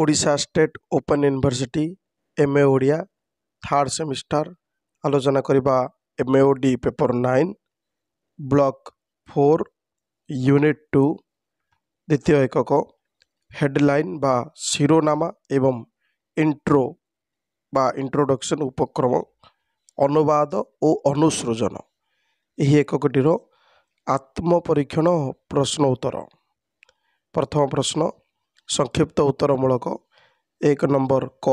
Odisha state open university M A Odia third semester ଆଲୋଚନା କରିବା M A O D paper nine block four unit two ଦ୍ୱିତୀୟ ଏକକ headline ବା ଶିରୋନାମା ଏବଂ ଇଣ୍ଟ୍ରୋ ବା ଇଣ୍ଟ୍ରୋଡ଼କ୍ସନ୍ ଉପକ୍ରମ ଅନୁବାଦ ଓ ଅନୁସୃଜନ ଏହି ଏକକଟିର ଆତ୍ମପରୀକ୍ଷଣ ପ୍ରଶ୍ନ ଉତ୍ତର ପ୍ରଥମ ପ୍ରଶ୍ନ ସଂକ୍ଷିପ୍ତ ଉତ୍ତରମୂଳକ ଏକ ନମ୍ବର କ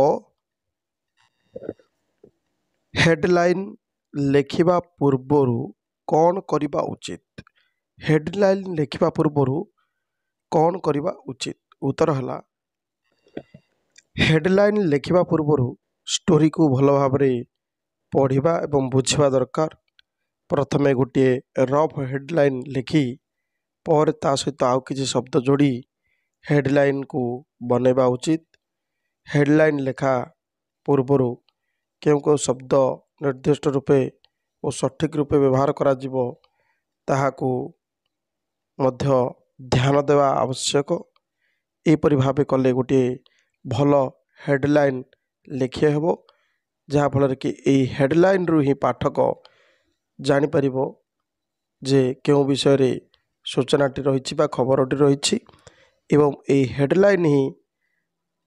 ହେଡ଼ଲାଇନ୍ ଲେଖିବା ପୂର୍ବରୁ କ'ଣ କରିବା ଉଚିତ ହେଡ଼ଲାଇନ୍ ଲେଖିବା ପୂର୍ବରୁ କ'ଣ କରିବା ଉଚିତ ଉତ୍ତର ହେଲା ହେଡ଼ଲାଇନ୍ ଲେଖିବା ପୂର୍ବରୁ ଷ୍ଟୋରିକୁ ଭଲ ଭାବରେ ପଢ଼ିବା ଏବଂ ବୁଝିବା ଦରକାର ପ୍ରଥମେ ଗୋଟିଏ ରଫ୍ ହେଡ଼ଲାଇନ୍ ଲେଖି ପରେ ତା ସହିତ ଆଉ କିଛି ଶବ୍ଦ ଯୋଡ଼ି ହେଡ଼ଲାଇନ୍କୁ ବନେଇବା ଉଚିତ ହେଡ଼ଲାଇନ୍ ଲେଖା ପୂର୍ବରୁ କେଉଁ କେଉଁ ଶବ୍ଦ ନିର୍ଦ୍ଦିଷ୍ଟ ରୂପେ ଓ ସଠିକ୍ ରୂପେ ବ୍ୟବହାର କରାଯିବ ତାହାକୁ ମଧ୍ୟ ଧ୍ୟାନ ଦେବା ଆବଶ୍ୟକ ଏହିପରି ଭାବେ କଲେ ଗୋଟିଏ ଭଲ ହେଡ଼ଲାଇନ୍ ଲେଖିବା ହେବ ଯାହାଫଳରେ କି ଏହି ହେଡ଼ଲାଇନ୍ରୁ ହିଁ ପାଠକ ଜାଣିପାରିବ ଯେ କେଉଁ ବିଷୟରେ ସୂଚନାଟି ରହିଛି ବା ଖବରଟି ରହିଛି ଏବଂ ଏହି ହେଡ଼ଲାଇନ୍ ହିଁ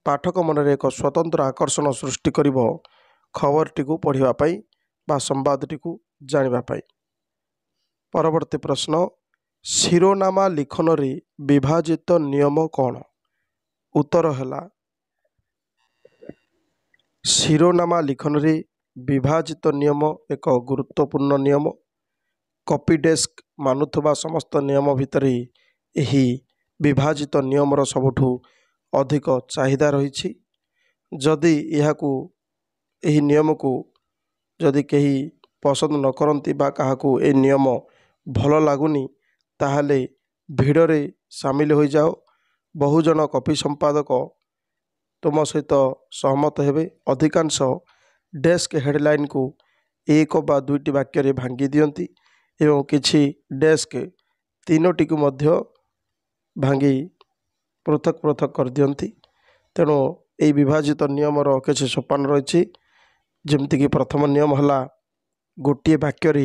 ପାଠକ ମନରେ ଏକ ସ୍ୱତନ୍ତ୍ର ଆକର୍ଷଣ ସୃଷ୍ଟି କରିବ ଖବରଟିକୁ ପଢ଼ିବା ପାଇଁ ବା ସମ୍ବାଦଟିକୁ ଜାଣିବା ପାଇଁ ପରବର୍ତ୍ତୀ ପ୍ରଶ୍ନ ଶିରୋନାମା ଲିଖନରେ ବିଭାଜିତ ନିୟମ କ'ଣ ଉତ୍ତର ହେଲା ଶିରୋନାମା ଲିଖନରେ ବିଭାଜିତ ନିୟମ ଏକ ଗୁରୁତ୍ୱପୂର୍ଣ୍ଣ ନିୟମ କପି ଡେସ୍କ ମାନୁଥିବା ସମସ୍ତ ନିୟମ ଭିତରେ ଏହି ବିଭାଜିତ ନିୟମର ସବୁଠୁ ଅଧିକ ଚାହିଦା ରହିଛି ଯଦି ଏହାକୁ ଏହି ନିୟମକୁ ଯଦି କେହି ପସନ୍ଦ ନ କରନ୍ତି ବା କାହାକୁ ଏହି ନିୟମ ଭଲ ଲାଗୁନି ତାହେଲେ ଭିଡ଼ରେ ସାମିଲ ହୋଇଯାଅ ବହୁ ଜଣ କପି ସମ୍ପାଦକ ତୁମ ସହିତ ସହମତ ହେବେ ଅଧିକାଂଶ ଡେସ୍କ ହେଡ଼ଲାଇନ୍କୁ ଏକ ବା ଦୁଇଟି ବାକ୍ୟରେ ଭାଙ୍ଗି ଦିଅନ୍ତି ଏବଂ କିଛି ଡେସ୍କ ତିନୋଟିକୁ ମଧ୍ୟ ଭାଙ୍ଗି ପୃଥକ୍ ପୃଥକ୍ କରିଦିଅନ୍ତି ତେଣୁ ଏହି ବିଭାଜିତ ନିୟମର କିଛି ସୋପାନ ରହିଛି ଯେମିତିକି ପ୍ରଥମ ନିୟମ ହେଲା ଗୋଟିଏ ବାକ୍ୟରେ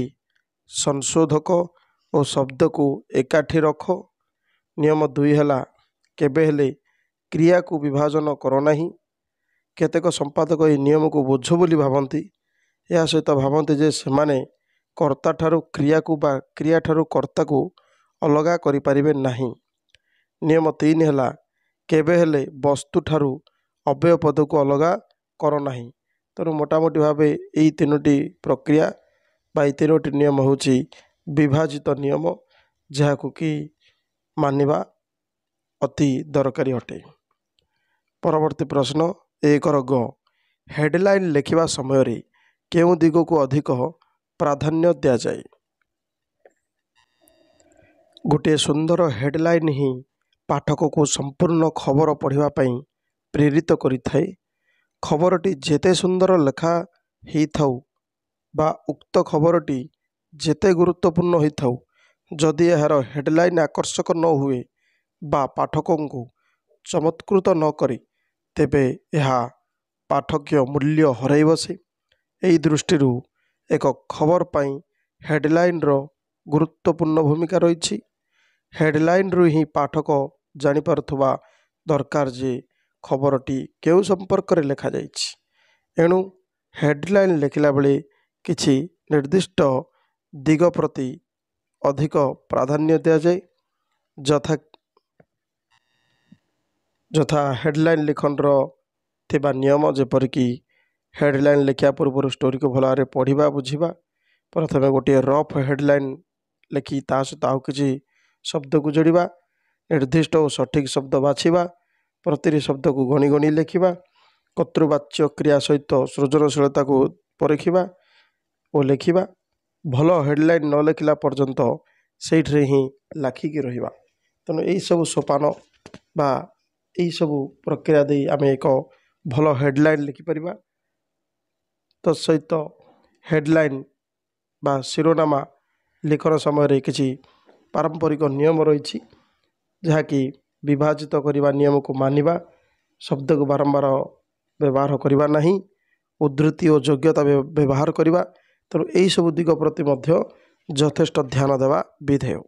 ସଂଶୋଧକ ଓ ଶବ୍ଦକୁ ଏକାଠି ରଖ ନିୟମ ଦୁଇ ହେଲା କେବେ ହେଲେ କ୍ରିୟାକୁ ବିଭାଜନ କର ନାହିଁ କେତେକ ସମ୍ପାଦକ ଏହି ନିୟମକୁ ବୋଝ ବୋଲି ଭାବନ୍ତି ଏହା ସହିତ ଭାବନ୍ତି ଯେ ସେମାନେ କର୍ତ୍ତାଠାରୁ କ୍ରିୟାକୁ ବା କ୍ରିୟାଠାରୁ କର୍ତ୍ତାକୁ ଅଲଗା କରିପାରିବେ ନାହିଁ ନିୟମ ତିନି ହେଲା କେବେ ହେଲେ ବସ୍ତୁଠାରୁ ଅବ୍ୟୟ ପଦକୁ ଅଲଗା କର ନାହିଁ ତେଣୁ ମୋଟାମୋଟି ଭାବେ ଏଇ ତିନୋଟି ପ୍ରକ୍ରିୟା ବା ଏଇ ତିନୋଟି ନିୟମ ହେଉଛି ବିଭାଜିତ ନିୟମ ଯାହାକୁ କି ମାନିବା ଅତି ଦରକାରୀ ଅଟେ ପରବର୍ତ୍ତୀ ପ୍ରଶ୍ନ ଏକର ଗ ହେଡ଼ଲାଇନ୍ ଲେଖିବା ସମୟରେ କେଉଁ ଦିଗକୁ ଅଧିକ ପ୍ରାଧାନ୍ୟ ଦିଆଯାଏ ଗୋଟିଏ ସୁନ୍ଦର ହେଡ଼ଲାଇନ୍ ହିଁ ପାଠକକୁ ସମ୍ପୂର୍ଣ୍ଣ ଖବର ପଢ଼ିବା ପାଇଁ ପ୍ରେରିତ କରିଥାଏ ଖବରଟି ଯେତେ ସୁନ୍ଦର ଲେଖା ହୋଇଥାଉ ବା ଉକ୍ତ ଖବରଟି ଯେତେ ଗୁରୁତ୍ୱପୂର୍ଣ୍ଣ ହୋଇଥାଉ ଯଦି ଏହାର ହେଡ଼ଲାଇନ୍ ଆକର୍ଷକ ନ ହୁଏ ବା ପାଠକଙ୍କୁ ଚମତ୍କୃତ ନ କରେ ତେବେ ଏହା ପାଠକୀୟ ମୂଲ୍ୟ ହରାଇ ବସେ ଏହି ଦୃଷ୍ଟିରୁ ଏକ ଖବର ପାଇଁ ହେଡ଼ଲାଇନ୍ର ଗୁରୁତ୍ୱପୂର୍ଣ୍ଣ ଭୂମିକା ରହିଛି ହେଡ଼ଲାଇନ୍ରୁ ହିଁ ପାଠକ ଜାଣିପାରୁଥିବା ଦରକାର ଯେ ଖବରଟି କେଉଁ ସମ୍ପର୍କରେ ଲେଖାଯାଇଛି ଏଣୁ ହେଡ଼ଲାଇନ୍ ଲେଖିଲା ବେଳେ କିଛି ନିର୍ଦ୍ଦିଷ୍ଟ ଦିଗ ପ୍ରତି ଅଧିକ ପ୍ରାଧାନ୍ୟ ଦିଆଯାଏ ଯଥା ଯଥା ହେଡ଼ଲାଇନ୍ ଲେଖନର ଥିବା ନିୟମ ଯେପରିକି ହେଡ଼ଲାଇନ୍ ଲେଖିବା ପୂର୍ବରୁ ଷ୍ଟୋରିକୁ ଭଲ ଭାବରେ ପଢ଼ିବା ବୁଝିବା ପ୍ରଥମେ ଗୋଟିଏ ରଫ୍ ହେଡ଼ଲାଇନ୍ ଲେଖି ତା ସହିତ ଆଉ କିଛି ଶବ୍ଦକୁ ଯୋଡ଼ିବା ନିର୍ଦ୍ଦିଷ୍ଟ ଓ ସଠିକ୍ ଶବ୍ଦ ବାଛିବା ପ୍ରତିଟି ଶବ୍ଦକୁ ଗଣି ଗଣି ଲେଖିବା କର୍ତ୍ତୃବାଚ୍ୟ କ୍ରିୟା ସହିତ ସୃଜନଶୀଳତାକୁ ପରଖିବା ଓ ଲେଖିବା ଭଲ ହେଡ଼ଲାଇନ୍ ନ ଲେଖିଲା ପର୍ଯ୍ୟନ୍ତ ସେଇଠାରେ ହିଁ ଲାଖିକି ରହିବା ତେଣୁ ଏହିସବୁ ସୋପାନ ବା ଏହିସବୁ ପ୍ରକ୍ରିୟା ଦେଇ ଆମେ ଏକ ଭଲ ହେଡ଼ଲାଇନ୍ ଲେଖିପାରିବା ତତ୍ସହିତ ହେଡ଼ଲାଇନ୍ ବା ଶିରୋନାମା ଲେଖନ ସମୟରେ କିଛି ପାରମ୍ପରିକ ନିୟମ ରହିଛି ଯାହାକି ବିଭାଜିତ କରିବା ନିୟମକୁ ମାନିବା ଶବ୍ଦକୁ ବାରମ୍ବାର ବ୍ୟବହାର କରିବା ନାହିଁ ଉଦ୍ଧୃତି ଓ ଯୋଗ୍ୟତା ବ୍ୟବହାର କରିବା ତେଣୁ ଏହିସବୁ ଦିଗ ପ୍ରତି ମଧ୍ୟ ଯଥେଷ୍ଟ ଧ୍ୟାନ ଦେବା ବିଧେୟ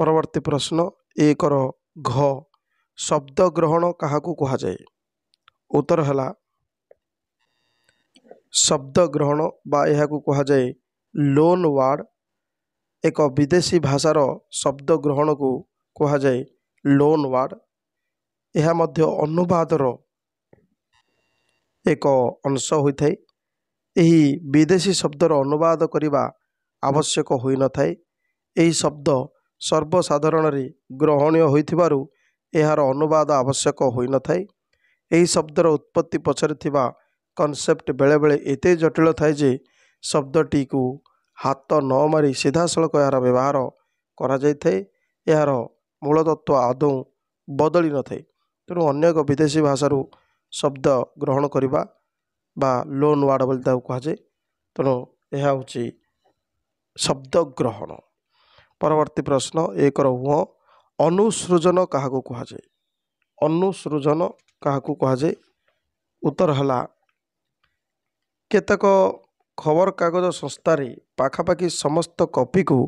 ପରବର୍ତ୍ତୀ ପ୍ରଶ୍ନ ଏକର ଘ ଶବ୍ଦ ଗ୍ରହଣ କାହାକୁ କୁହାଯାଏ ଉତ୍ତର ହେଲା ଶବ୍ଦ ଗ୍ରହଣ ବା ଏହାକୁ କୁହାଯାଏ ଲୋନ୍ ୱାର୍ଡ଼ ଏକ ବିଦେଶୀ ଭାଷାର ଶବ୍ଦ ଗ୍ରହଣକୁ କୁହାଯାଏ ଲୋନ୍ ୱାର୍ଡ଼ ଏହା ମଧ୍ୟ ଅନୁବାଦର ଏକ ଅଂଶ ହୋଇଥାଏ ଏହି ବିଦେଶୀ ଶବ୍ଦର ଅନୁବାଦ କରିବା ଆବଶ୍ୟକ ହୋଇନଥାଏ ଏହି ଶବ୍ଦ ସର୍ବସାଧାରଣରେ ଗ୍ରହଣୀୟ ହୋଇଥିବାରୁ ଏହାର ଅନୁବାଦ ଆବଶ୍ୟକ ହୋଇନଥାଏ ଏହି ଶବ୍ଦର ଉତ୍ପତ୍ତି ପଛରେ ଥିବା କନସେପ୍ଟ ବେଳେବେଳେ ଏତେ ଜଟିଳ ଥାଏ ଯେ ଶବ୍ଦଟିକୁ ହାତ ନ ମାରି ସିଧାସଳଖ ଏହାର ବ୍ୟବହାର କରାଯାଇଥାଏ ଏହାର ମୂଳତତ୍ତ୍ୱ ଆଦୌ ବଦଳି ନଥାଏ ତେଣୁ ଅନ୍ୟ ଏକ ବିଦେଶୀ ଭାଷାରୁ ଶବ୍ଦ ଗ୍ରହଣ କରିବା ବା ଲୋନ୍ ୱାର୍ଡ଼ ବୋଲି ତାକୁ କୁହାଯାଏ ତେଣୁ ଏହା ହେଉଛି ଶବ୍ଦ ଗ୍ରହଣ ପରବର୍ତ୍ତୀ ପ୍ରଶ୍ନ ଏକର ହୁଅ ଅନୁସୃଜନ କାହାକୁ କୁହାଯାଏ ଅନୁସୃଜନ କାହାକୁ କୁହାଯାଏ ଉତ୍ତର ହେଲା କେତେକ ଖବରକାଗଜ ସଂସ୍ଥାରେ ପାଖାପାଖି ସମସ୍ତ କପିକୁ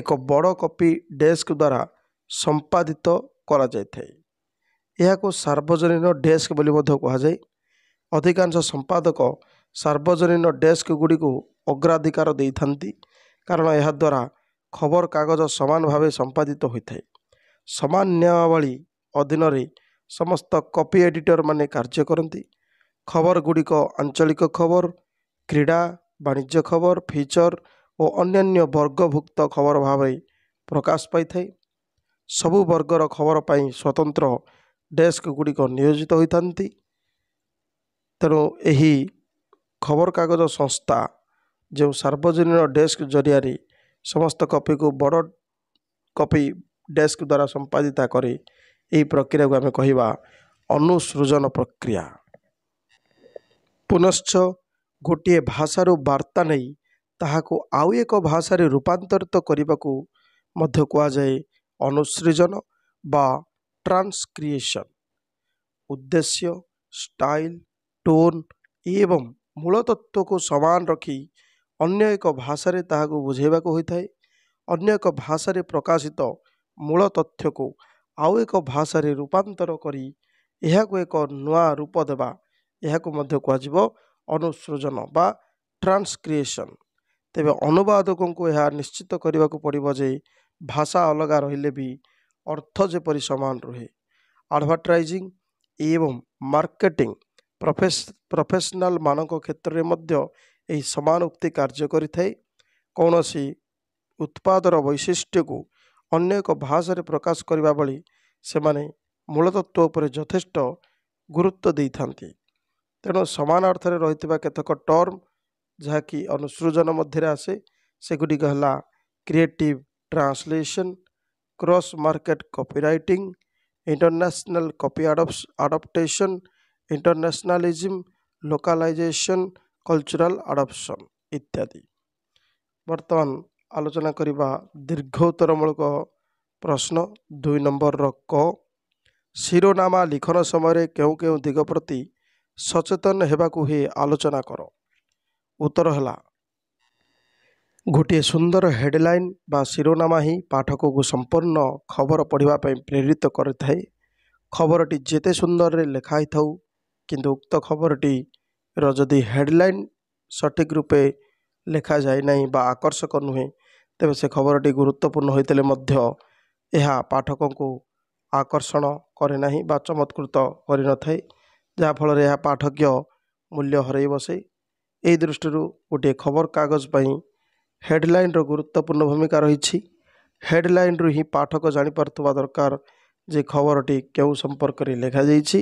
ଏକ ବଡ଼ କପି ଡେସ୍କ ଦ୍ୱାରା ସମ୍ପାଦିତ କରାଯାଇଥାଏ ଏହାକୁ ସାର୍ବଜନୀନ ଡେସ୍କ ବୋଲି ମଧ୍ୟ କୁହାଯାଏ ଅଧିକାଂଶ ସମ୍ପାଦକ ସାର୍ବଜନୀନ ଡେସ୍କ ଗୁଡ଼ିକୁ ଅଗ୍ରାଧିକାର ଦେଇଥାନ୍ତି କାରଣ ଏହାଦ୍ୱାରା ଖବରକାଗଜ ସମାନ ଭାବେ ସମ୍ପାଦିତ ହୋଇଥାଏ ସମାନ ନିୟମାବଳୀ ଅଧୀନରେ ସମସ୍ତ କପି ଏଡ଼ିଟର ମାନେ କାର୍ଯ୍ୟ କରନ୍ତି ଖବର ଗୁଡ଼ିକ ଆଞ୍ଚଳିକ ଖବର କ୍ରୀଡ଼ା ବାଣିଜ୍ୟ ଖବର ଫିଚର ଓ ଅନ୍ୟାନ୍ୟ ବର୍ଗଭୁକ୍ତ ଖବର ଭାବେ ପ୍ରକାଶ ପାଇଥାଏ ସବୁ ବର୍ଗର ଖବର ପାଇଁ ସ୍ୱତନ୍ତ୍ର ଡେସ୍କ ଗୁଡ଼ିକ ନିୟୋଜିତ ହୋଇଥାନ୍ତି ତେଣୁ ଏହି ଖବରକାଗଜ ସଂସ୍ଥା ଯେଉଁ ସାର୍ବଜନୀନ ଡେସ୍କ ଜରିଆରେ ସମସ୍ତ କପିକୁ ବଡ଼ କପି ଡେସ୍କ ଦ୍ୱାରା ସମ୍ପାଦିତା କରି ଏହି ପ୍ରକ୍ରିୟାକୁ ଆମେ କହିବା ଅନୁସୃଜନ ପ୍ରକ୍ରିୟା ପୁନଶ୍ଚ ଗୋଟିଏ ଭାଷାରୁ ବାର୍ତ୍ତା ନେଇ ତାହାକୁ ଆଉ ଏକ ଭାଷାରେ ରୂପାନ୍ତରିତ କରିବାକୁ ମଧ୍ୟ କୁହାଯାଏ ଅନୁସୃଜନ ବା ଟ୍ରାନ୍ସକ୍ରିଏସନ୍ ଉଦ୍ଦେଶ୍ୟ ଷ୍ଟାଇଲ୍ ଟୋନ୍ ଏବଂ ମୂଳ ମୂଳତତ୍ଵକୁ ସମାନ ରଖି ଅନ୍ୟ ଏକ ଭାଷାରେ ତାହାକୁ ବୁଝାଇବାକୁ ହୋଇଥାଏ ଅନ୍ୟ ଏକ ଭାଷାରେ ପ୍ରକାଶିତ ମୂଳ ତଥ୍ୟକୁ ଆଉ ଏକ ଭାଷାରେ ରୂପାନ୍ତର କରି ଏହାକୁ ଏକ ନୂଆ ରୂପ ଦେବା ଏହାକୁ ମଧ୍ୟ କୁହାଯିବ ଅନୁସୃଜନ ବା ଟ୍ରାନ୍ସକ୍ରିଏସନ୍ ତେବେ ଅନୁବାଦକଙ୍କୁ ଏହା ନିଶ୍ଚିତ କରିବାକୁ ପଡ଼ିବ ଯେ ଭାଷା ଅଲଗା ରହିଲେ ବି ଅର୍ଥ ଯେପରି ସମାନ ରୁହେ ଆଡ଼ଭର୍ଟାଇଜିଂ ଏବଂ ମାର୍କେଟିଂ ପ୍ରଫେସ ପ୍ରଫେସନାଲମାନଙ୍କ କ୍ଷେତ୍ରରେ ମଧ୍ୟ ଏହି ସମାନ ଉକ୍ତି କାର୍ଯ୍ୟ କରିଥାଏ କୌଣସି ଉତ୍ପାଦର ବୈଶିଷ୍ଟ୍ୟକୁ ଅନ୍ୟ ଏକ ଭାଷାରେ ପ୍ରକାଶ କରିବା ଭଳି ସେମାନେ ମୂଳତତ୍ଵ ଉପରେ ଯଥେଷ୍ଟ ଗୁରୁତ୍ୱ ଦେଇଥାନ୍ତି ତେଣୁ ସମାନ ଅର୍ଥରେ ରହିଥିବା କେତେକ ଟର୍ମ ଯାହାକି ଅନୁସୃଜନ ମଧ୍ୟରେ ଆସେ ସେଗୁଡ଼ିକ ହେଲା creative translation cross market copywriting international copy adaptation internationalism localisation cultural adaption ଇତ୍ୟାଦି ବର୍ତ୍ତମାନ ଆଲୋଚନା କରିବା ଦୀର୍ଘ ଉତ୍ତରମୂଳକ ପ୍ରଶ୍ନ ଦୁଇ ନମ୍ବରର କ ଶିରୋନାମା ଲିଖନ ସମୟରେ କେଉଁ କେଉଁ ଦିଗ ପ୍ରତି ସଚେତନ ହେବାକୁ ହୁଏ ଆଲୋଚନା କର ଉତ୍ତର ହେଲା ଗୋଟିଏ ସୁନ୍ଦର ହେଡ଼ଲାଇନ୍ ବା ଶିରୋନାମା ହିଁ ପାଠକକୁ ସମ୍ପୂର୍ଣ୍ଣ ଖବର ପଢ଼ିବା ପାଇଁ ପ୍ରେରିତ କରିଥାଏ ଖବରଟି ଯେତେ ସୁନ୍ଦରରେ ଲେଖା ହୋଇଥାଉ କିନ୍ତୁ ଉକ୍ତ ଖବରଟିର ଯଦି ହେଡ଼ଲାଇନ୍ ସଠିକ୍ ରୂପେ ଲେଖାଯାଏ ନାହିଁ ବା ଆକର୍ଷକ ନୁହେଁ ତେବେ ସେ ଖବରଟି ଗୁରୁତ୍ୱପୂର୍ଣ୍ଣ ହୋଇଥିଲେ ମଧ୍ୟ ଏହା ପାଠକଙ୍କୁ ଆକର୍ଷଣ କରେ ନାହିଁ ବା ଚମତ୍କୃତ କରିନଥାଏ ଯାହାଫଳରେ ଏହା ପାଠକ୍ୟ ମୂଲ୍ୟ ହରାଇ ବସେ ଏହି ଦୃଷ୍ଟିରୁ ଗୋଟିଏ ଖବରକାଗଜ ପାଇଁ ହେଡ଼ଲାଇନ୍ର ଗୁରୁତ୍ୱପୂର୍ଣ୍ଣ ଭୂମିକା ରହିଛି ହେଡ଼ଲାଇନ୍ରୁ ହିଁ ପାଠକ ଜାଣିପାରୁଥିବା ଦରକାର ଯେ ଖବରଟି କେଉଁ ସମ୍ପର୍କରେ ଲେଖାଯାଇଛି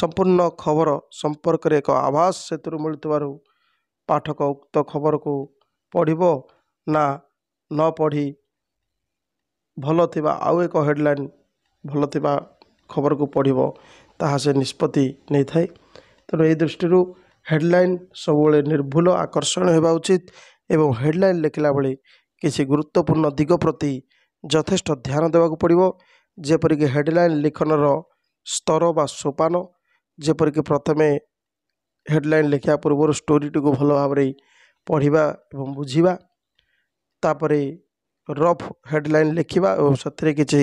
ସମ୍ପୂର୍ଣ୍ଣ ଖବର ସମ୍ପର୍କରେ ଏକ ଆଭାସ ସେଥିରୁ ମିଳୁଥିବାରୁ ପାଠକ ଉକ୍ତ ଖବରକୁ ପଢ଼ିବ ନା ନ ପଢ଼ି ଭଲ ଥିବା ଆଉ ଏକ ହେଡ଼ଲାଇନ୍ ଭଲ ଥିବା ଖବରକୁ ପଢ଼ିବ ତାହା ସେ ନିଷ୍ପତ୍ତି ନେଇଥାଏ ତେଣୁ ଏହି ଦୃଷ୍ଟିରୁ ହେଡ଼ଲାଇନ୍ ସବୁବେଳେ ନିର୍ଭୁଲ ଆକର୍ଷଣ ହେବା ଉଚିତ ଏବଂ ହେଡ଼ଲାଇନ୍ ଲେଖିଲା ଭଳି କିଛି ଗୁରୁତ୍ୱପୂର୍ଣ୍ଣ ଦିଗ ପ୍ରତି ଯଥେଷ୍ଟ ଧ୍ୟାନ ଦେବାକୁ ପଡ଼ିବ ଯେପରିକି ହେଡ଼ଲାଇନ୍ ଲିଖନର ସ୍ତର ବା ସୋପାନ ଯେପରିକି ପ୍ରଥମେ ହେଡ଼ଲାଇନ୍ ଲେଖିବା ପୂର୍ବରୁ ଷ୍ଟୋରିଟିକୁ ଭଲ ଭାବରେ ପଢ଼ିବା ଏବଂ ବୁଝିବା ତାପରେ ରଫ୍ ହେଡ଼ଲାଇନ୍ ଲେଖିବା ଏବଂ ସେଥିରେ କିଛି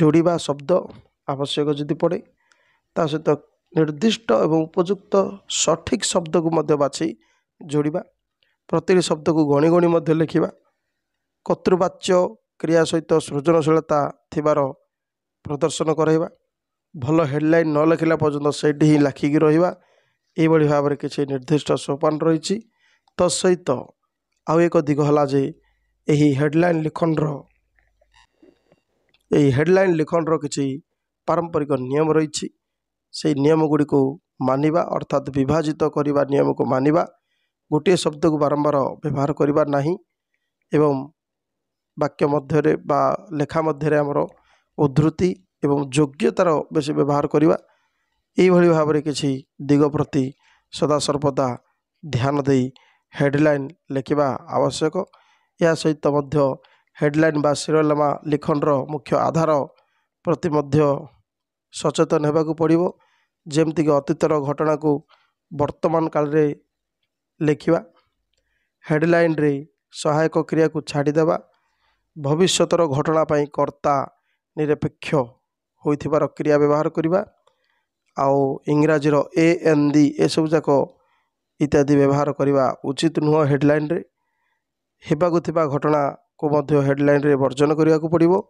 ଯୋଡ଼ିବା ଶବ୍ଦ ଆବଶ୍ୟକ ଯଦି ପଡ଼େ ତା ସହିତ ନିର୍ଦ୍ଦିଷ୍ଟ ଏବଂ ଉପଯୁକ୍ତ ସଠିକ୍ ଶବ୍ଦକୁ ମଧ୍ୟ ବାଛି ଯୋଡ଼ିବା ପ୍ରତିଟି ଶବ୍ଦକୁ ଗଣି ଗଣି ମଧ୍ୟ ଲେଖିବା କର୍ତ୍ତୃବାଚ୍ୟ କ୍ରିୟା ସହିତ ସୃଜନଶୀଳତା ଥିବାର ପ୍ରଦର୍ଶନ କରାଇବା ଭଲ ହେଡ଼ଲାଇନ୍ ନ ଲେଖିଲା ପର୍ଯ୍ୟନ୍ତ ସେଇଠି ହିଁ ଲେଖିକି ରହିବା ଏହିଭଳି ଭାବରେ କିଛି ନିର୍ଦ୍ଦିଷ୍ଟ ସୋପାନ ରହିଛି ତ ସହିତ ଆଉ ଏକ ଦିଗ ହେଲା ଯେ ଏହି ହେଡ଼ଲାଇନ୍ ଲିଖନର ଏହି ହେଡ଼ଲାଇନ୍ ଲିଖନର କିଛି ପାରମ୍ପରିକ ନିୟମ ରହିଛି ସେହି ନିୟମଗୁଡ଼ିକୁ ମାନିବା ଅର୍ଥାତ୍ ବିଭାଜିତ କରିବା ନିୟମକୁ ମାନିବା ଗୋଟିଏ ଶବ୍ଦକୁ ବାରମ୍ବାର ବ୍ୟବହାର କରିବା ନାହିଁ ଏବଂ ବାକ୍ୟ ମଧ୍ୟରେ ବା ଲେଖା ମଧ୍ୟରେ ଆମର ଉଦ୍ଧୃତି ଏବଂ ଯୋଗ୍ୟତାର ବେଶୀ ବ୍ୟବହାର କରିବା ଏଇଭଳି ଭାବରେ କିଛି ଦିଗ ପ୍ରତି ସଦାସର୍ବଦା ଧ୍ୟାନ ଦେଇ ହେଡ଼ଲାଇନ୍ ଲେଖିବା ଆବଶ୍ୟକ ଏହା ସହିତ ମଧ୍ୟ ହେଡ଼ଲାଇନ୍ ବା ଶିରୋଲମା ଲିଖନର ମୁଖ୍ୟ ଆଧାର ପ୍ରତି ମଧ୍ୟ ସଚେତନ ହେବାକୁ ପଡ଼ିବ ଯେମିତିକି ଅତୀତର ଘଟଣାକୁ ବର୍ତ୍ତମାନ କାଳରେ ଲେଖିବା ହେଡ଼ଲାଇନ୍ରେ ସହାୟକ କ୍ରିୟାକୁ ଛାଡ଼ିଦେବା ଭବିଷ୍ୟତର ଘଟଣା ପାଇଁ କର୍ତ୍ତା ନିରପେକ୍ଷ ହୋଇଥିବାର କ୍ରିୟା ବ୍ୟବହାର କରିବା ଆଉ ଇଂରାଜୀର ଏ ଏନ୍ ଦି ଏସବୁ ଯାକ ଇତ୍ୟାଦି ବ୍ୟବହାର କରିବା ଉଚିତ ନୁହେଁ ହେଡ଼ଲାଇନ୍ରେ ହେବାକୁ ଥିବା ଘଟଣାକୁ ମଧ୍ୟ ହେଡ଼ଲାଇନ୍ରେ ବର୍ଜନ କରିବାକୁ ପଡ଼ିବ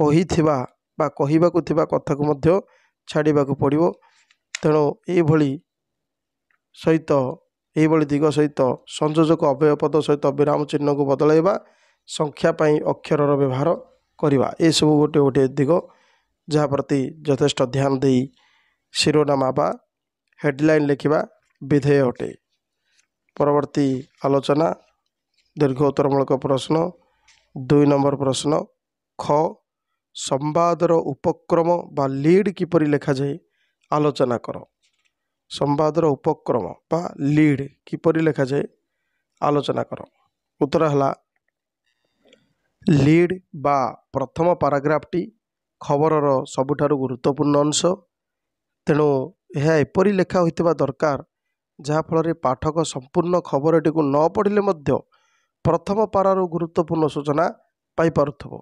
କହିଥିବା ବା କହିବାକୁ ଥିବା କଥାକୁ ମଧ୍ୟ ଛାଡ଼ିବାକୁ ପଡ଼ିବ ତେଣୁ ଏଇଭଳି ସହିତ ଏହିଭଳି ଦିଗ ସହିତ ସଂଯୋଜକ ଅବ୍ୟୟପଦ ସହିତ ବିରାମ ଚିହ୍ନକୁ ବଦଳାଇବା ସଂଖ୍ୟା ପାଇଁ ଅକ୍ଷରର ବ୍ୟବହାର କରିବା ଏସବୁ ଗୋଟିଏ ଗୋଟିଏ ଦିଗ ଯାହାପ୍ରତି ଯଥେଷ୍ଟ ଧ୍ୟାନ ଦେଇ ଶିରୋନାମା ବା ହେଡ଼ଲାଇନ୍ ଲେଖିବା ବିଧେୟ ଅଟେ ପରବର୍ତ୍ତୀ ଆଲୋଚନା ଦୀର୍ଘ ଉତ୍ତରମୂଳକ ପ୍ରଶ୍ନ ଦୁଇ ନମ୍ବର ପ୍ରଶ୍ନ ଖ ସମ୍ବାଦର ଉପକ୍ରମ ବା ଲିଡ଼୍ କିପରି ଲେଖାଯାଏ ଆଲୋଚନା କର ସମ୍ବାଦର ଉପକ୍ରମ ବା ଲିଡ୍ କିପରି ଲେଖାଯାଏ ଆଲୋଚନା କର ଉତ୍ତର ହେଲା ଲିଡ୍ ବା ପ୍ରଥମ ପାରାଗ୍ରାଫ୍ଟି ଖବରର ସବୁଠାରୁ ଗୁରୁତ୍ୱପୂର୍ଣ୍ଣ ଅଂଶ ତେଣୁ ଏହା ଏପରି ଲେଖା ହୋଇଥିବା ଦରକାର ଯାହାଫଳରେ ପାଠକ ସମ୍ପୂର୍ଣ୍ଣ ଖବରଟିକୁ ନ ପଢ଼ିଲେ ମଧ୍ୟ ପ୍ରଥମ ପାରାରୁ ଗୁରୁତ୍ୱପୂର୍ଣ୍ଣ ସୂଚନା ପାଇପାରୁଥିବ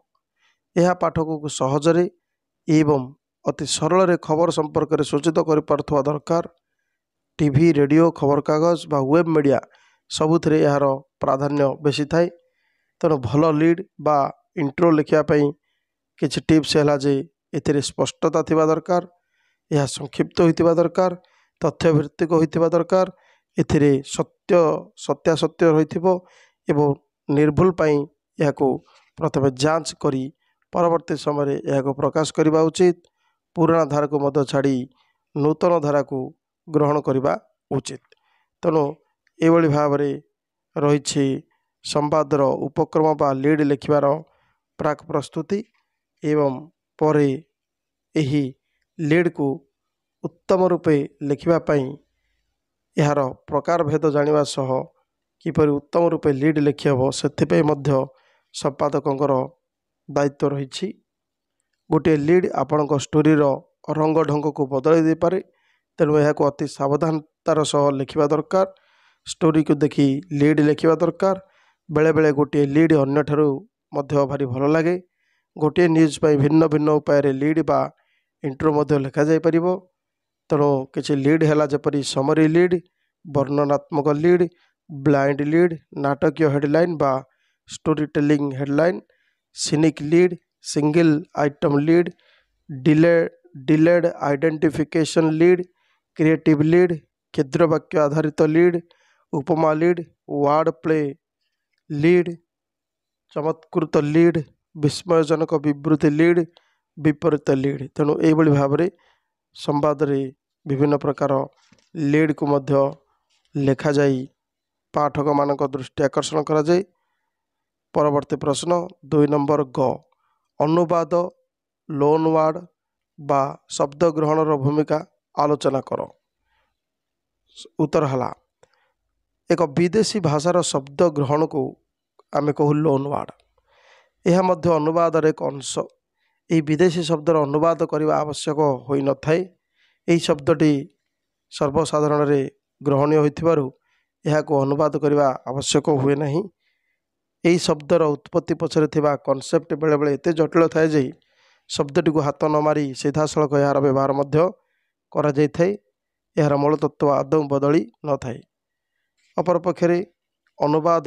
ଏହା ପାଠକକୁ ସହଜରେ ଏବଂ ଅତି ସରଳରେ ଖବର ସମ୍ପର୍କରେ ସୂଚିତ କରିପାରୁଥିବା ଦରକାର ଟିଭି ରେଡ଼ିଓ ଖବରକାଗଜ ବା ୱେବ୍ ମିଡ଼ିଆ ସବୁଥିରେ ଏହାର ପ୍ରାଧାନ୍ୟ ବେଶୀ ଥାଏ ତେଣୁ ଭଲ ଲିଡ଼୍ ବା ଇଣ୍ଟ୍ରୋ ଲେଖିବା ପାଇଁ କିଛି ଟିପ୍ସ ହେଲା ଯେ ଏଥିରେ ସ୍ପଷ୍ଟତା ଥିବା ଦରକାର ଏହା ସଂକ୍ଷିପ୍ତ ହୋଇଥିବା ଦରକାର ତଥ୍ୟଭିତ୍ତିକ ହୋଇଥିବା ଦରକାର ଏଥିରେ ସତ୍ୟ ସତ୍ୟାସତ୍ୟ ରହିଥିବ ଏବଂ ନିର୍ଭୁଲ ପାଇଁ ଏହାକୁ ପ୍ରଥମେ ଯାଞ୍ଚ କରି ପରବର୍ତ୍ତୀ ସମୟରେ ଏହାକୁ ପ୍ରକାଶ କରିବା ଉଚିତ ପୁରୁଣା ଧାରାକୁ ମଧ୍ୟ ଛାଡ଼ି ନୂତନ ଧାରାକୁ ଗ୍ରହଣ କରିବା ଉଚିତ ତେଣୁ ଏଭଳି ଭାବରେ ରହିଛି ସମ୍ବାଦର ଉପକ୍ରମ ବା ଲିଡ୍ ଲେଖିବାର ପ୍ରାକ୍ ପ୍ରସ୍ତୁତି ଏବଂ ପରେ ଏହି ଲିଡ୍କୁ ଉତ୍ତମ ରୂପେ ଲେଖିବା ପାଇଁ ଏହାର ପ୍ରକାର ଭେଦ ଜାଣିବା ସହ କିପରି ଉତ୍ତମ ରୂପେ ଲିଡ୍ ଲେଖିହେବ ସେଥିପାଇଁ ମଧ୍ୟ ସମ୍ପାଦକଙ୍କର ଦାୟିତ୍ୱ ରହିଛି ଗୋଟିଏ ଲିଡ୍ ଆପଣଙ୍କ ଷ୍ଟୋରିର ରଙ୍ଗ ଢଙ୍ଗକୁ ବଦଳାଇ ଦେଇପାରେ ତେଣୁ ଏହାକୁ ଅତି ସାବଧାନତାର ସହ ଲେଖିବା ଦରକାର ଷ୍ଟୋରିକୁ ଦେଖି ଲିଡ଼୍ ଲେଖିବା ଦରକାର ବେଳେବେଳେ ଗୋଟିଏ ଲିଡ଼୍ ଅନ୍ୟଠାରୁ ମଧ୍ୟ ଭାରି ଭଲ ଲାଗେ ଗୋଟିଏ ନ୍ୟୁଜ୍ ପାଇଁ ଭିନ୍ନ ଭିନ୍ନ ଉପାୟରେ ଲିଡ଼୍ ବା ଇଣ୍ଟ୍ରୋ ମଧ୍ୟ ଲେଖାଯାଇପାରିବ ତେଣୁ କିଛି ଲିଡ଼୍ ହେଲା ଯେପରି ସମରୀ ଲିଡ଼୍ ବର୍ଣ୍ଣନାତ୍ମକ ଲିଡ଼୍ ବ୍ଲାଇଣ୍ଡ ଲିଡ଼୍ ନାଟକୀୟ ହେଡ଼ଲାଇନ୍ ବା story telling headline scenic lead single item lead delay delayed identification lead creative lead କ୍ଷୁଦ୍ର ବାକ୍ୟ ଆଧାରିତ ଲିଡ଼୍ ଉପମା ଲିଡ଼୍ ୱାର୍ଡ଼ ପ୍ଲେ ଲିଡ଼୍ ଚମତ୍କୃତ ଲିଡ଼୍ ବିସ୍ମୟଜନକ ବିବୃତ୍ତି ଲିଡ଼୍ ବିପରୀତ ଲିଡ଼୍ ତେଣୁ ଏହିଭଳି ଭାବରେ ସମ୍ବାଦରେ ବିଭିନ୍ନ ପ୍ରକାର ଲିଡ଼୍କୁ ମଧ୍ୟ ଲେଖାଯାଇ ପାଠକମାନଙ୍କ ଦୃଷ୍ଟି ଆକର୍ଷଣ କରାଯାଏ ପରବର୍ତ୍ତୀ ପ୍ରଶ୍ନ ଦୁଇ ନମ୍ବର ଗ ଅନୁବାଦ ଲୋନ୍ ୱାର୍ଡ଼ ବା ଶବ୍ଦ ଗ୍ରହଣର ଭୂମିକା ଆଲୋଚନା କର ଉତ୍ତର ହେଲା ଏକ ବିଦେଶୀ ଭାଷାର ଶବ୍ଦ ଗ୍ରହଣକୁ ଆମେ କହୁ ଲୋନୱାର୍ଡ଼ ଏହା ମଧ୍ୟ ଅନୁବାଦର ଏକ ଅଂଶ ଏହି ବିଦେଶୀ ଶବ୍ଦର ଅନୁବାଦ କରିବା ଆବଶ୍ୟକ ହୋଇନଥାଏ ଏହି ଶବ୍ଦଟି ସର୍ବସାଧାରଣରେ ଗ୍ରହଣୀୟ ହୋଇଥିବାରୁ ଏହାକୁ ଅନୁବାଦ କରିବା ଆବଶ୍ୟକ ହୁଏ ନାହିଁ ଏହି ଶବ୍ଦର ଉତ୍ପତ୍ତି ପଛରେ ଥିବା କନସେପ୍ଟ ବେଳେବେଳେ ଏତେ ଜଟିଳ ଥାଏ ଯେ ଶବ୍ଦଟିକୁ ହାତ ନ ମାରି ସିଧାସଳଖ ଏହାର ବ୍ୟବହାର ମଧ୍ୟ କରାଯାଇଥାଏ ଏହାର ମୂଳତତ୍ଵ ଆଦୌ ବଦଳି ନଥାଏ ଅପରପକ୍ଷରେ ଅନୁବାଦ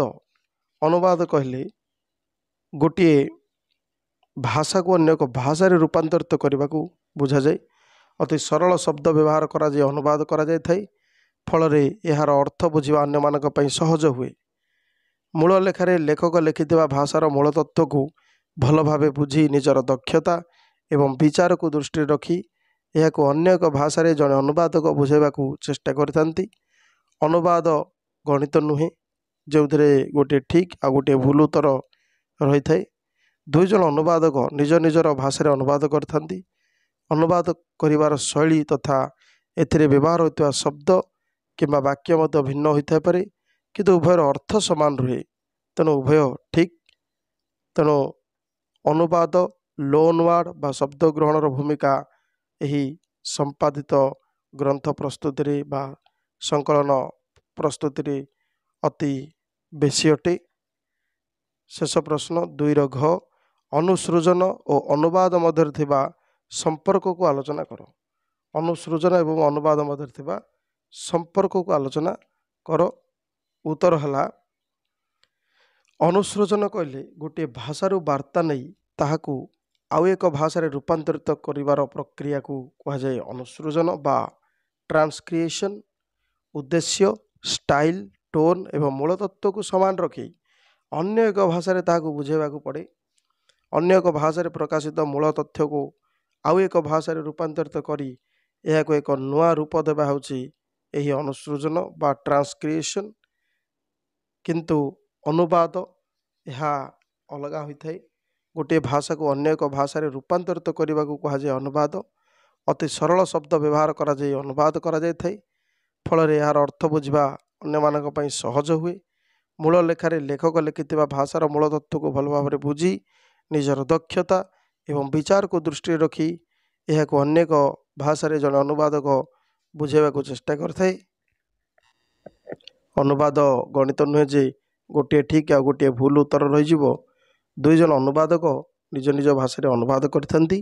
ଅନୁବାଦ କହିଲେ ଗୋଟିଏ ଭାଷାକୁ ଅନ୍ୟ ଏକ ଭାଷାରେ ରୂପାନ୍ତରିତ କରିବାକୁ ବୁଝାଯାଏ ଅତି ସରଳ ଶବ୍ଦ ବ୍ୟବହାର କରାଯାଇ ଅନୁବାଦ କରାଯାଇଥାଏ ଫଳରେ ଏହାର ଅର୍ଥ ବୁଝିବା ଅନ୍ୟମାନଙ୍କ ପାଇଁ ସହଜ ହୁଏ ମୂଳ ଲେଖାରେ ଲେଖକ ଲେଖିଥିବା ଭାଷାର ମୂଳତତ୍ଵକୁ ଭଲ ଭାବେ ବୁଝି ନିଜର ଦକ୍ଷତା ଏବଂ ବିଚାରକୁ ଦୃଷ୍ଟିରେ ରଖି ଏହାକୁ ଅନ୍ୟ ଏକ ଭାଷାରେ ଜଣେ ଅନୁବାଦକ ବୁଝାଇବାକୁ ଚେଷ୍ଟା କରିଥାନ୍ତି ଅନୁବାଦ ଗଣିତ ନୁହେଁ ଯେଉଁଥିରେ ଗୋଟିଏ ଠିକ୍ ଆଉ ଗୋଟିଏ ଭୁଲ ଉତ୍ତର ରହିଥାଏ ଜଣ ଅନୁବାଦକ ନିଜ ନିଜର ଭାଷାରେ ଅନୁବାଦ କରିଥାନ୍ତି ଅନୁବାଦ କରିବାର ଶୈଳୀ ତଥା ଏଥିରେ ବ୍ୟବହାର ହୋଇଥିବା ଶବ୍ଦ କିମ୍ବା ବାକ୍ୟ ମଧ୍ୟ ଭିନ୍ନ ହୋଇଥାଇପାରେ କିନ୍ତୁ ଉଭୟର ଅର୍ଥ ସମାନ ରୁହେ ତେଣୁ ଉଭୟ ଠିକ୍ ତେଣୁ ଅନୁବାଦ ଲୋନ୍ ୱାର୍ଡ଼ ବା ଶବ୍ଦ ଗ୍ରହଣର ଭୂମିକା ଏହି ସମ୍ପାଦିତ ଗ୍ରନ୍ଥ ପ୍ରସ୍ତୁତିରେ ବା ସଂକଳନ ପ୍ରସ୍ତୁତିରେ ଅତି ବେଶୀ ଅଟେ ଶେଷ ପ୍ରଶ୍ନ ଦୁଇର ଘ ଅନୁସୃଜନ ଓ ଅନୁବାଦ ମଧ୍ୟରେ ଥିବା ସମ୍ପର୍କକୁ ଆଲୋଚନା କର ଅନୁସୃଜନ ଏବଂ ଅନୁବାଦ ମଧ୍ୟରେ ଥିବା ସମ୍ପର୍କକୁ ଆଲୋଚନା କର ଉତ୍ତର ହେଲା ଅନୁସୃଜନ କହିଲେ ଗୋଟିଏ ଭାଷାରୁ ବାର୍ତ୍ତା ନେଇ ତାହାକୁ ଆଉ ଏକ ଭାଷାରେ ରୂପାନ୍ତରିତ କରିବାର ପ୍ରକ୍ରିୟାକୁ କୁହାଯାଏ ଅନୁସୃଜନ ବା ଟ୍ରାନ୍ସକ୍ରିଏସନ୍ ଉଦ୍ଦେଶ୍ୟ ଷ୍ଟାଇଲ୍ ଟୋନ୍ ଏବଂ ମୂଳ ତତ୍ତ୍ୱକୁ ସମାନ ରଖି ଅନ୍ୟ ଏକ ଭାଷାରେ ତାହାକୁ ବୁଝାଇବାକୁ ପଡ଼େ ଅନ୍ୟ ଏକ ଭାଷାରେ ପ୍ରକାଶିତ ମୂଳ ତଥ୍ୟକୁ ଆଉ ଏକ ଭାଷାରେ ରୂପାନ୍ତରିତ କରି ଏହାକୁ ଏକ ନୂଆ ରୂପ ଦେବା ହେଉଛି ଏହି ଅନୁସୃଜନ ବା ଟ୍ରାନ୍ସକ୍ରିଏସନ୍ କିନ୍ତୁ ଅନୁବାଦ ଏହା ଅଲଗା ହୋଇଥାଏ ଗୋଟିଏ ଭାଷାକୁ ଅନ୍ୟ ଏକ ଭାଷାରେ ରୂପାନ୍ତରିତ କରିବାକୁ କୁହାଯାଏ ଅନୁବାଦ ଅତି ସରଳ ଶବ୍ଦ ବ୍ୟବହାର କରାଯାଇ ଅନୁବାଦ କରାଯାଇଥାଏ ଫଳରେ ଏହାର ଅର୍ଥ ବୁଝିବା ଅନ୍ୟମାନଙ୍କ ପାଇଁ ସହଜ ହୁଏ ମୂଳ ଲେଖାରେ ଲେଖକ ଲେଖିଥିବା ଭାଷାର ମୂଳ ତତ୍ତ୍ୱକୁ ଭଲ ଭାବରେ ବୁଝି ନିଜର ଦକ୍ଷତା ଏବଂ ବିଚାରକୁ ଦୃଷ୍ଟିରେ ରଖି ଏହାକୁ ଅନେକ ଭାଷାରେ ଜଣେ ଅନୁବାଦକ ବୁଝାଇବାକୁ ଚେଷ୍ଟା କରିଥାଏ ଅନୁବାଦ ଗଣିତ ନୁହେଁ ଯେ ଗୋଟିଏ ଠିକ୍ ଆଉ ଗୋଟିଏ ଭୁଲ ଉତ୍ତର ରହିଯିବ ଦୁଇଜଣ ଅନୁବାଦକ ନିଜ ନିଜ ଭାଷାରେ ଅନୁବାଦ କରିଥାନ୍ତି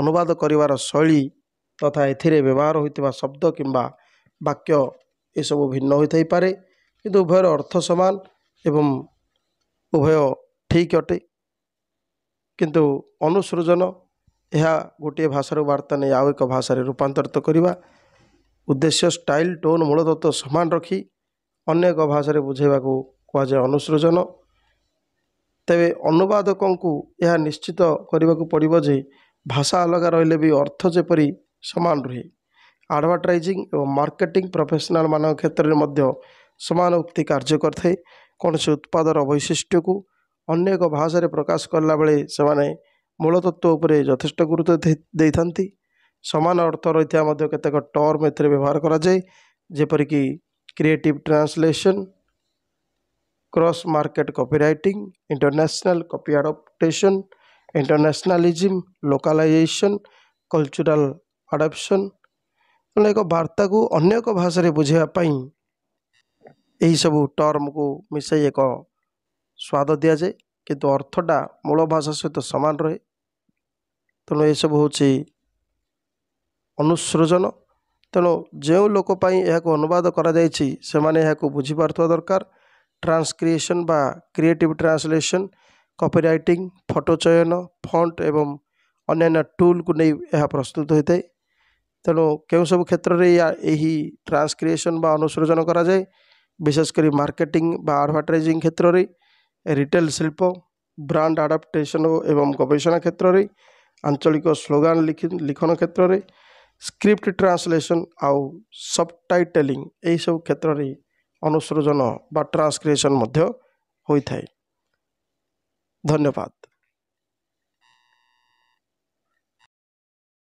ଅନୁବାଦ କରିବାର ଶୈଳୀ ତଥା ଏଥିରେ ବ୍ୟବହାର ହୋଇଥିବା ଶବ୍ଦ କିମ୍ବା ବାକ୍ୟ ଏସବୁ ଭିନ୍ନ ହୋଇଥାଇପାରେ କିନ୍ତୁ ଉଭୟର ଅର୍ଥ ସମାନ ଏବଂ ଉଭୟ ଠିକ୍ ଅଟେ କିନ୍ତୁ ଅନୁସୃଜନ ଏହା ଗୋଟିଏ ଭାଷାରୁ ବାର୍ତ୍ତା ନେଇ ଆଉ ଏକ ଭାଷାରେ ରୂପାନ୍ତରିତ କରିବା ଉଦ୍ଦେଶ୍ୟ ଷ୍ଟାଇଲ୍ ଟୋନ୍ ମୂଳତତ୍ତ୍ୱ ସମାନ ରଖି ଅନ୍ୟ ଏକ ଭାଷାରେ ବୁଝାଇବାକୁ କୁହାଯାଏ ଅନୁସୃଜନ ତେବେ ଅନୁବାଦକଙ୍କୁ ଏହା ନିଶ୍ଚିତ କରିବାକୁ ପଡ଼ିବ ଯେ ଭାଷା ଅଲଗା ରହିଲେ ବି ଅର୍ଥ ଯେପରି ସମାନ ରୁହେ ଆଡ଼ଭର୍ଟାଇଜିଂ ଏବଂ ମାର୍କେଟିଂ ପ୍ରଫେସନାଲ୍ମାନଙ୍କ କ୍ଷେତ୍ରରେ ମଧ୍ୟ ସମାନ ଉକ୍ତି କାର୍ଯ୍ୟ କରିଥାଏ କୌଣସି ଉତ୍ପାଦର ବୈଶିଷ୍ଟ୍ୟକୁ ଅନ୍ୟ ଏକ ଭାଷାରେ ପ୍ରକାଶ କଲାବେଳେ ସେମାନେ ମୂଳତତ୍ଵ ଉପରେ ଯଥେଷ୍ଟ ଗୁରୁତ୍ୱ ଦେଇଥାନ୍ତି ସମାନ ଅର୍ଥ ରହିଥିବା ମଧ୍ୟ କେତେକ ଟର୍ମ ଏଥିରେ ବ୍ୟବହାର କରାଯାଏ ଯେପରିକି creative translation cross market copywriting, international copy adaptation, internationalism, localization, cultural adaptation ମାନେ ଏକ ବାର୍ତ୍ତାକୁ ଅନ୍ୟ ଏକ ଭାଷାରେ ବୁଝେଇବା ପାଇଁ ଏହିସବୁ ଟର୍ମକୁ ମିଶାଇ ଏକ ସ୍ୱାଦ ଦିଆଯାଏ କିନ୍ତୁ ଅର୍ଥଟା ମୂଳ ଭାଷା ସହିତ ସମାନ ରହେ ତେଣୁ ଏସବୁ ହେଉଛି ଅନୁସୃଜନ ତେଣୁ ଯେଉଁ ଲୋକ ପାଇଁ ଏହାକୁ ଅନୁବାଦ କରାଯାଇଛି ସେମାନେ ଏହାକୁ ବୁଝିପାରୁଥିବା ଦରକାର ট্রান্সক্রিয়েশন বা ক্রিয়েটিভ ট্রান্সলেসন କପିରାଇଟିଂ ଫଟୋ ଚୟନ ଫଣ୍ଟ ଏବଂ ଅନ୍ୟାନ୍ୟ ଟୁଲ୍କୁ ନେଇ ଏହା ପ୍ରସ୍ତୁତ ହୋଇଥାଏ ତେଣୁ କେଉଁ ସବୁ କ୍ଷେତ୍ରରେ ଏହି ଟ୍ରାନ୍ସକ୍ରିଏସନ୍ ବା ଅନୁସୃଜନ କରାଯାଏ ବିଶେଷ କରି ମାର୍କେଟିଂ ବା ଆଡ଼ଭର୍ଟାଇଜିଂ କ୍ଷେତ୍ରରେ ରିଟେଲ ଶିଳ୍ପ ବ୍ରାଣ୍ଡ ଆଡ଼ାପ୍ଟେସନ୍ ଏବଂ ଗବେଷଣା କ୍ଷେତ୍ରରେ ଆଞ୍ଚଳିକ ସ୍ଲୋଗାନ ଲିଖନ କ୍ଷେତ୍ରରେ ସ୍କ୍ରିପ୍ଟ ଟ୍ରାନ୍ସଲେସନ୍ ଆଉ ସବ୍ ଟାଇଟେଲିଂ ଏହିସବୁ କ୍ଷେତ୍ରରେ ଅନୁସୃଜନ ବା ଟ୍ରାନ୍ସକ୍ରିଏସନ୍ ମଧ୍ୟ ହୋଇଥାଏ ଧନ୍ୟବାଦ